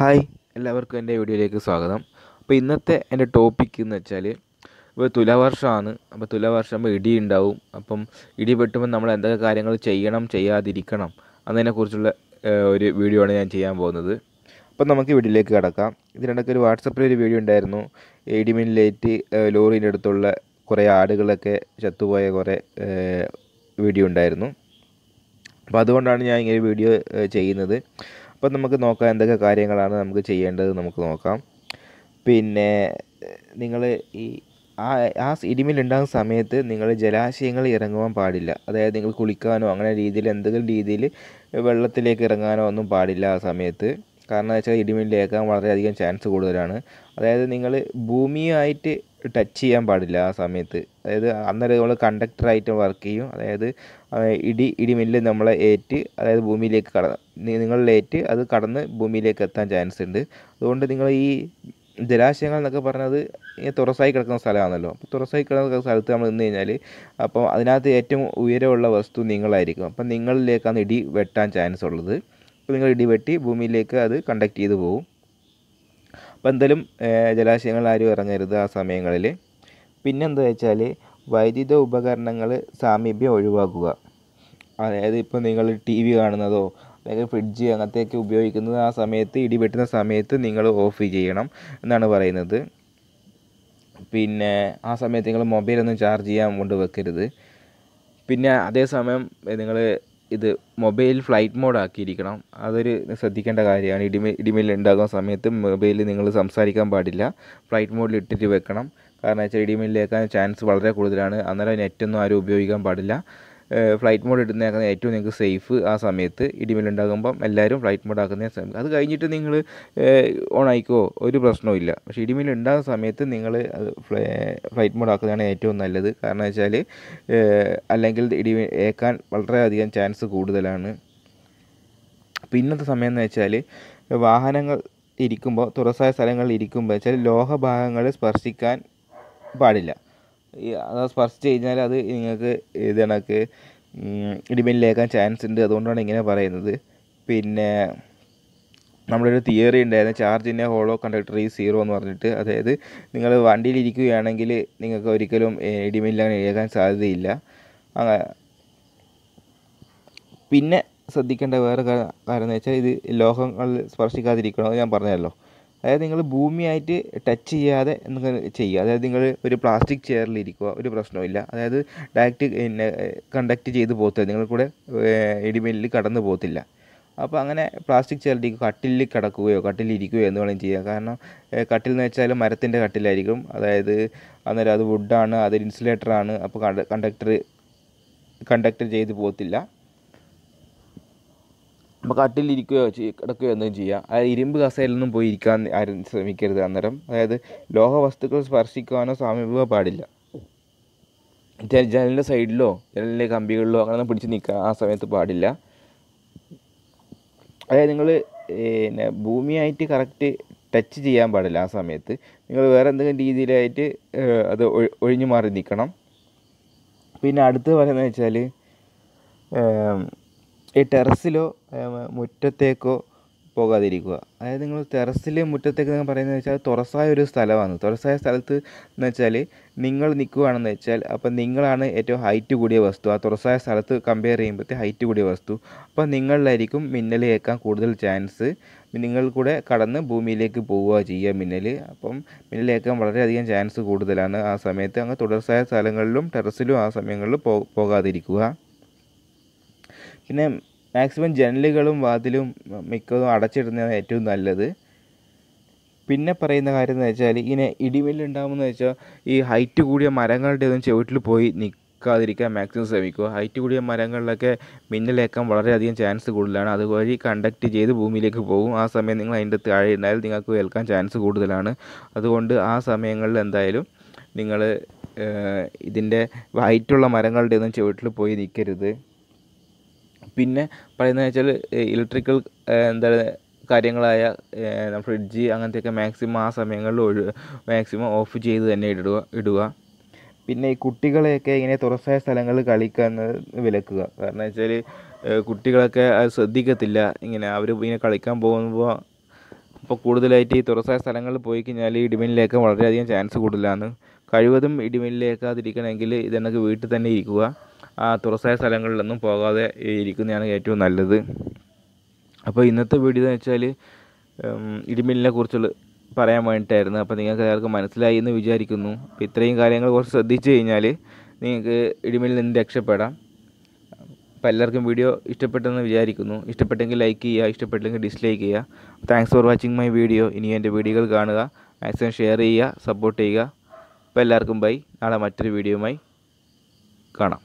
hi എല്ലാവർക്കും എൻ്റെ വീഡിയോയിലേക്ക് സ്വാഗതം അപ്പോൾ ഇന്നത്തെ എൻ്റെ ടോപ്പിക് എന്ന് വെച്ചാൽ ഇപ്പോൾ തുലാവർഷമാണ് അപ്പോൾ തുലവർഷം ഇടി ഉണ്ടാവും അപ്പം ഇടി പെട്ടുമ്പോൾ നമ്മൾ എന്തൊക്കെ കാര്യങ്ങൾ ചെയ്യണം ചെയ്യാതിരിക്കണം എന്നതിനെക്കുറിച്ചുള്ള ഒരു വീഡിയോ ആണ് ഞാൻ ചെയ്യാൻ പോകുന്നത് അപ്പം നമുക്ക് വീഡിയോയിലേക്ക് കിടക്കാം ഇതിനിടയ്ക്ക് ഒരു വാട്സപ്പിൽ ഒരു വീഡിയോ ഉണ്ടായിരുന്നു ലേറ്റ് ലോറിൻ്റെ അടുത്തുള്ള കുറേ ആടുകളൊക്കെ ചത്തുപോയ കുറേ വീഡിയോ ഉണ്ടായിരുന്നു അപ്പോൾ അതുകൊണ്ടാണ് ഞാൻ ഇങ്ങനെ വീഡിയോ ചെയ്യുന്നത് ഇപ്പം നമുക്ക് നോക്കാം എന്തൊക്കെ കാര്യങ്ങളാണ് നമുക്ക് ചെയ്യേണ്ടത് നമുക്ക് നോക്കാം പിന്നെ നിങ്ങൾ ഈ ആ ആ ഇടിമിലുണ്ടാകുന്ന സമയത്ത് നിങ്ങൾ ജലാശയങ്ങളിൽ ഇറങ്ങുവാൻ പാടില്ല അതായത് നിങ്ങൾ കുളിക്കാനോ അങ്ങനെ രീതിയിൽ എന്തെങ്കിലും രീതിയിൽ വെള്ളത്തിലേക്ക് ഇറങ്ങാനോ ഒന്നും പാടില്ല ആ സമയത്ത് കാരണം എന്ന് വെച്ചാൽ ഇടിമിന്നലേൽക്കാൻ വളരെയധികം ചാൻസ് കൂടുതലാണ് അതായത് നിങ്ങൾ ഭൂമിയായിട്ട് ടച്ച് ചെയ്യാൻ പാടില്ല ആ സമയത്ത് അതായത് അന്നേരം നമ്മൾ കണ്ടക്ടറായിട്ട് വർക്ക് ചെയ്യും അതായത് ഇടി ഇടിമിന്നൽ നമ്മളെ ഏറ്റ് അതായത് ഭൂമിയിലേക്ക് കട നിങ്ങളിലേറ്റ് അത് കടന്ന് ഭൂമിയിലേക്ക് എത്താൻ ചാൻസ് ഉണ്ട് അതുകൊണ്ട് നിങ്ങൾ ഈ ജലാശയങ്ങൾ എന്നൊക്കെ പറഞ്ഞത് തുറസായി കിടക്കുന്ന സ്ഥലമാണല്ലോ അപ്പോൾ തുറസായി കിടക്കുന്ന സ്ഥലത്ത് നമ്മൾ നിന്ന് കഴിഞ്ഞാൽ അപ്പോൾ അതിനകത്ത് ഏറ്റവും ഉയരമുള്ള വസ്തു നിങ്ങളായിരിക്കും അപ്പം നിങ്ങളിലേക്കാണ് ഇടി വെട്ടാൻ ചാൻസ് ഉള്ളത് നിങ്ങൾ ഇടിവെട്ടി ഭൂമിയിലേക്ക് അത് കണ്ടക്ട് ചെയ്തു പോകും അപ്പോൾ എന്തായാലും ജലാശയങ്ങൾ ആരും ഇറങ്ങരുത് ആ സമയങ്ങളിൽ പിന്നെന്താ വെച്ചാൽ വൈദ്യുത ഉപകരണങ്ങൾ സാമീപ്യം ഒഴിവാക്കുക അതായത് ഇപ്പോൾ നിങ്ങൾ ടി വി കാണുന്നതോ അല്ലെങ്കിൽ ഫ്രിഡ്ജ് അങ്ങനത്തെയൊക്കെ ഉപയോഗിക്കുന്നത് ആ സമയത്ത് ഇടിവെട്ടുന്ന സമയത്ത് നിങ്ങൾ ഓഫ് ചെയ്യണം എന്നാണ് പറയുന്നത് പിന്നെ ആ സമയത്ത് നിങ്ങൾ മൊബൈലൊന്നും ചാർജ് ചെയ്യാൻ കൊണ്ട് വെക്കരുത് പിന്നെ അതേസമയം നിങ്ങൾ ഇത് മൊബൈൽ ഫ്ലൈറ്റ് മോഡ് ആക്കിയിരിക്കണം അതൊരു ശ്രദ്ധിക്കേണ്ട കാര്യമാണ് ഇടിമി ഇടിമിന്നൽ ഉണ്ടാകുന്ന സമയത്ത് മൊബൈലിൽ നിങ്ങൾ സംസാരിക്കാൻ പാടില്ല ഫ്ലൈറ്റ് മോഡിൽ ഇട്ടിട്ട് വെക്കണം കാരണം വെച്ചാൽ ഇടിമിന്നലേക്കാൻ ചാൻസ് വളരെ കൂടുതലാണ് അന്നേരം നെറ്റൊന്നും ആരും ഉപയോഗിക്കാൻ പാടില്ല ഫ്ലൈറ്റ് മോഡ് ഇടുന്നതാക്കുന്ന ഏറ്റവും നിങ്ങൾക്ക് സേഫ് ആ സമയത്ത് ഇടിമിന്നുണ്ടാകുമ്പം എല്ലാവരും ഫ്ലൈറ്റ് മോഡ് ആക്കുന്ന സമയത്ത് അത് കഴിഞ്ഞിട്ട് നിങ്ങൾ ഓൺ ആയിക്കോ ഒരു പ്രശ്നവും ഇല്ല പക്ഷേ ഇടിമിന്നുണ്ടാകുന്ന സമയത്ത് നിങ്ങൾ ഫ്ലൈറ്റ് മോഡ് ആക്കുന്നതാണ് ഏറ്റവും നല്ലത് കാരണം വെച്ചാൽ അല്ലെങ്കിൽ ഇടി ഏക്കാൻ വളരെയധികം ചാൻസ് കൂടുതലാണ് പിന്നത്തെ സമയം എന്ന് വെച്ചാൽ വാഹനങ്ങൾ ഇരിക്കുമ്പോൾ തുറസായ സ്ഥലങ്ങളിൽ ഇരിക്കുമ്പോൾ വെച്ചാൽ ലോഹഭാഗങ്ങൾ സ്പർശിക്കാൻ പാടില്ല സ്പർശിച്ച് കഴിഞ്ഞാൽ അത് നിങ്ങൾക്ക് ഇത് കണക്ക് ഇടിമിന്നലേക്കാൻ ചാൻസ് ഉണ്ട് അതുകൊണ്ടാണ് ഇങ്ങനെ പറയുന്നത് പിന്നെ നമ്മുടെ ഒരു തിയറി ഉണ്ടായിരുന്നു ചാർജ് ഹോളോ കണ്ടക്ടർ ഈ സീറോ എന്ന് പറഞ്ഞിട്ട് അതായത് നിങ്ങൾ വണ്ടിയിൽ ഇരിക്കുകയാണെങ്കിൽ നിങ്ങൾക്ക് ഒരിക്കലും ഇടിമിന്നലാൻ ഇഴകാൻ സാധ്യതയില്ല പിന്നെ ശ്രദ്ധിക്കേണ്ട വേറെ കാര്യം എന്ന് വെച്ചാൽ ഇത് ലോഹങ്ങൾ സ്പർശിക്കാതിരിക്കണം ഞാൻ പറഞ്ഞല്ലോ അതായത് നിങ്ങൾ ഭൂമിയായിട്ട് ടച്ച് ചെയ്യാതെ നിങ്ങൾ ചെയ്യുക അതായത് നിങ്ങൾ ഒരു പ്ലാസ്റ്റിക് ചെയറിൽ ഇരിക്കുക ഒരു പ്രശ്നവുമില്ല അതായത് ഡയറക്റ്റ് പിന്നെ കണ്ടക്ട് ചെയ്ത് പോകത്തില്ല നിങ്ങൾ കൂടെ ഇടിമിന്നലിൽ കടന്നു പോകത്തില്ല അപ്പോൾ അങ്ങനെ പ്ലാസ്റ്റിക് ചെയറിലിരിക്കും കട്ടിലിൽ കിടക്കുകയോ കട്ടിലിൽ ഇരിക്കുകയോ എന്ന് വേണമെങ്കിൽ ചെയ്യാം കാരണം കട്ടിൽ എന്ന് വെച്ചാൽ മരത്തിൻ്റെ കട്ടിലായിരിക്കും അതായത് അന്നേരം അത് വുഡാണ് അത് ഇൻസുലേറ്ററാണ് അപ്പോൾ കണ്ടക്ടർ കണ്ടക്ട് ചെയ്ത് പോകത്തില്ല അപ്പോൾ കട്ടിലിരിക്കുകയോ കിടക്കുകയോ എന്തെങ്കിലും ചെയ്യുക അതായത് ഇരുമ്പ് കസേരയിലൊന്നും പോയി ഇരിക്കാൻ ആരും ശ്രമിക്കരുത് അന്നേരം അതായത് ലോഹ വസ്തുക്കൾ സ്പർശിക്കുവാനോ സമീപമോ പാടില്ല ജനലിൻ്റെ സൈഡിലോ ജനലിൻ്റെ കമ്പികളിലോ അങ്ങനെ പിടിച്ച് നിൽക്കാൻ ആ സമയത്ത് പാടില്ല അതായത് നിങ്ങൾ പിന്നെ ഭൂമിയായിട്ട് കറക്റ്റ് ടച്ച് ചെയ്യാൻ പാടില്ല ആ സമയത്ത് നിങ്ങൾ വേറെ എന്തെങ്കിലും രീതിയിലായിട്ട് അത് ഒഴിഞ്ഞു മാറി നിൽക്കണം പിന്നെ അടുത്ത് പറയുന്നത് വെച്ചാൽ ഈ ടെറസ്സിലോ മുറ്റത്തേക്കോ പോകാതിരിക്കുക അതായത് നിങ്ങൾ ടെറസിൽ മുറ്റത്തേക്ക് നിങ്ങൾ പറയുന്നത് വെച്ചാൽ തുറസായ ഒരു സ്ഥലമാണ് തുറസായ സ്ഥലത്ത് എന്ന് വെച്ചാൽ നിങ്ങൾ നിൽക്കുകയാണെന്ന് വെച്ചാൽ അപ്പം നിങ്ങളാണ് ഏറ്റവും ഹൈറ്റ് കൂടിയ വസ്തു ആ തുറസായ സ്ഥലത്ത് കമ്പയർ ചെയ്യുമ്പോഴത്തെ ഹൈറ്റ് കൂടിയ വസ്തു അപ്പം നിങ്ങളിലായിരിക്കും മിന്നൽ ഏൽക്കാൻ കൂടുതൽ ചാൻസ് നിങ്ങൾ കൂടെ കടന്ന് ഭൂമിയിലേക്ക് പോവുക ചെയ്യുക മിന്നൽ അപ്പം മിന്നലേക്കാൻ വളരെയധികം ചാൻസ് കൂടുതലാണ് ആ സമയത്ത് അങ്ങ് തുടർച്ചയായ സ്ഥലങ്ങളിലും ടെറസിലും ആ സമയങ്ങളിൽ പോകാതിരിക്കുക പിന്നെ മാക്സിമം ജനലുകളും വാതിലും മിക്കതും അടച്ചിടുന്നതാണ് ഏറ്റവും നല്ലത് പിന്നെ പറയുന്ന കാര്യം എന്ന് വെച്ചാൽ ഇങ്ങനെ ഇടിമിന്നലുണ്ടാകുമെന്ന് വെച്ചാൽ ഈ ഹൈറ്റ് കൂടിയ മരങ്ങളുടെ ഒന്നും ചുവട്ടിൽ പോയി നിൽക്കാതിരിക്കാൻ മാക്സിമം ശ്രമിക്കുക ഹൈറ്റ് കൂടിയ മരങ്ങളിലൊക്കെ മിന്നലേക്കാൻ വളരെയധികം ചാൻസ് കൂടുതലാണ് അതുവഴി കണ്ടക്ട് ചെയ്ത് ഭൂമിയിലേക്ക് പോകും ആ സമയം നിങ്ങൾ അതിൻ്റെ താഴെ ഉണ്ടായാൽ നിങ്ങൾക്ക് ഏൽക്കാൻ ചാൻസ് കൂടുതലാണ് അതുകൊണ്ട് ആ സമയങ്ങളിൽ എന്തായാലും നിങ്ങൾ ഇതിൻ്റെ ഹൈറ്റുള്ള മരങ്ങളുടെ ഒന്നും ചുവട്ടിൽ പോയി നിൽക്കരുത് പിന്നെ പറയുന്നത് വെച്ചാൽ ഇലക്ട്രിക്കൽ എന്താ കാര്യങ്ങളായ ഫ്രിഡ്ജ് അങ്ങനത്തെയൊക്കെ മാക്സിമം ആ സമയങ്ങളിൽ ഒഴി മാക്സിമം ഓഫ് ചെയ്ത് തന്നെ ഇടുക ഇടുക പിന്നെ ഈ കുട്ടികളെയൊക്കെ ഇങ്ങനെ തുറസ്സായ സ്ഥലങ്ങളിൽ കളിക്കുന്നത് വിലക്കുക കാരണം വെച്ചാൽ കുട്ടികളൊക്കെ അത് ശ്രദ്ധിക്കത്തില്ല ഇങ്ങനെ അവർ ഇങ്ങനെ കളിക്കാൻ പോകുമ്പോൾ ഇപ്പോൾ കൂടുതലായിട്ട് ഈ തുറസായ സ്ഥലങ്ങളിൽ പോയി കഴിഞ്ഞാൽ ഇടിമിന്നലേക്ക് വളരെയധികം ചാൻസ് കൂടുതലാണ് കഴിവതും ഇടിമിന്നലേക്കാതിരിക്കണമെങ്കിൽ ഇതെന്നൊക്കെ വീട്ടിൽ തന്നെ ഇരിക്കുക തുറസ്സായ സ്ഥലങ്ങളിലൊന്നും പോകാതെ ഇരിക്കുന്നതാണ് ഏറ്റവും നല്ലത് അപ്പോൾ ഇന്നത്തെ വീഡിയോ എന്ന് വെച്ചാൽ ഇടിമിന്നലിനെ കുറിച്ചുള്ള പറയാൻ വേണ്ടിയിട്ടായിരുന്നു അപ്പോൾ നിങ്ങൾക്ക് എല്ലാവർക്കും മനസ്സിലായി എന്ന് വിചാരിക്കുന്നു അപ്പോൾ ഇത്രയും കാര്യങ്ങൾ കുറച്ച് ശ്രദ്ധിച്ചു കഴിഞ്ഞാൽ നിങ്ങൾക്ക് ഇടിമിന്നലിൽ നിന്ന് രക്ഷപ്പെടാം അപ്പോൾ എല്ലാവർക്കും വീഡിയോ ഇഷ്ടപ്പെട്ടെന്ന് വിചാരിക്കുന്നു ഇഷ്ടപ്പെട്ടെങ്കിൽ ലൈക്ക് ചെയ്യുക ഇഷ്ടപ്പെട്ടില്ലെങ്കിൽ ഡിസ്ലൈക്ക് ചെയ്യുക thanks for watching my video ഇനി എൻ്റെ വീഡിയോകൾ കാണുക മാക്സിമം ഷെയർ ചെയ്യുക സപ്പോർട്ട് ചെയ്യുക അപ്പോൾ എല്ലാവർക്കും ബൈ നാളെ മറ്റൊരു വീഡിയോയുമായി കാണാം